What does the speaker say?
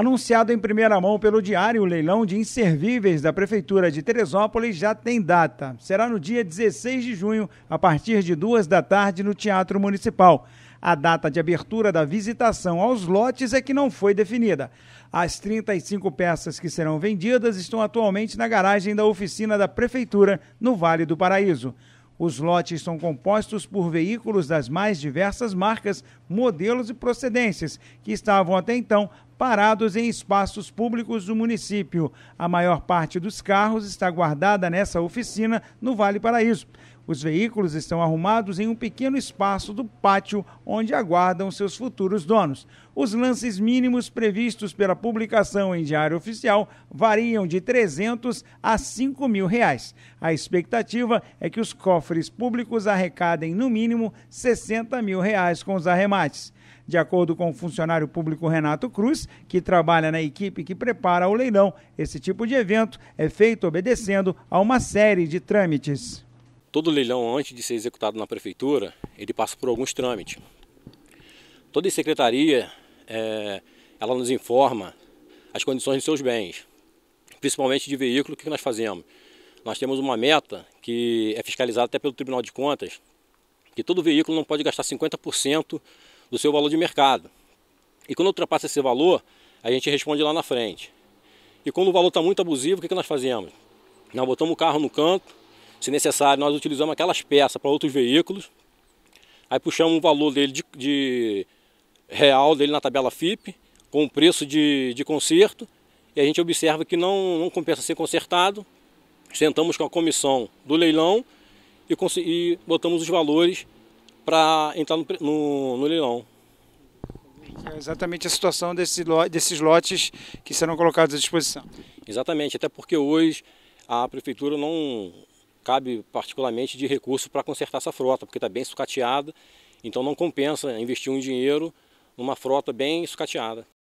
Anunciado em primeira mão pelo Diário, o leilão de inservíveis da Prefeitura de Teresópolis já tem data. Será no dia 16 de junho, a partir de duas da tarde, no Teatro Municipal. A data de abertura da visitação aos lotes é que não foi definida. As 35 peças que serão vendidas estão atualmente na garagem da oficina da Prefeitura, no Vale do Paraíso. Os lotes são compostos por veículos das mais diversas marcas, modelos e procedências, que estavam até então parados em espaços públicos do município. A maior parte dos carros está guardada nessa oficina no Vale Paraíso. Os veículos estão arrumados em um pequeno espaço do pátio onde aguardam seus futuros donos. Os lances mínimos previstos pela publicação em Diário Oficial variam de 300 a 5 mil reais. A expectativa é que os cofres públicos arrecadem no mínimo 60 mil reais com os arremates. De acordo com o funcionário público Renato Cruz, que trabalha na equipe que prepara o leilão, esse tipo de evento é feito obedecendo a uma série de trâmites. Todo leilão, antes de ser executado na prefeitura, ele passa por alguns trâmites. Toda secretaria, é, ela nos informa as condições de seus bens, principalmente de veículo, o que nós fazemos? Nós temos uma meta que é fiscalizada até pelo Tribunal de Contas, que todo veículo não pode gastar 50% do seu valor de mercado. E quando ultrapassa esse valor, a gente responde lá na frente. E quando o valor está muito abusivo, o que, que nós fazemos? Nós botamos o carro no canto, se necessário, nós utilizamos aquelas peças para outros veículos, aí puxamos o valor dele de, de real dele na tabela FIP, com o preço de, de conserto, e a gente observa que não, não compensa ser consertado, sentamos com a comissão do leilão e, e botamos os valores para entrar no, no, no leilão. É exatamente a situação desse, desses lotes que serão colocados à disposição. Exatamente, até porque hoje a prefeitura não cabe particularmente de recurso para consertar essa frota, porque está bem sucateada, então não compensa investir um dinheiro numa frota bem sucateada.